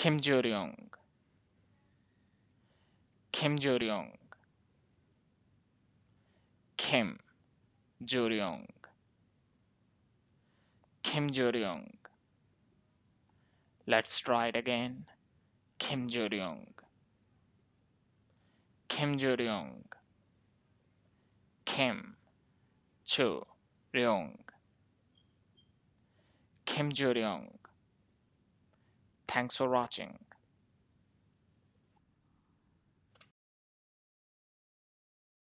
Kim Joryong Kim Joryong Kim Joryong Kim Joryong Let's try it again Kim Joryong Kim Joryong Kim Cho Ryong Kim Joryong thanks for watching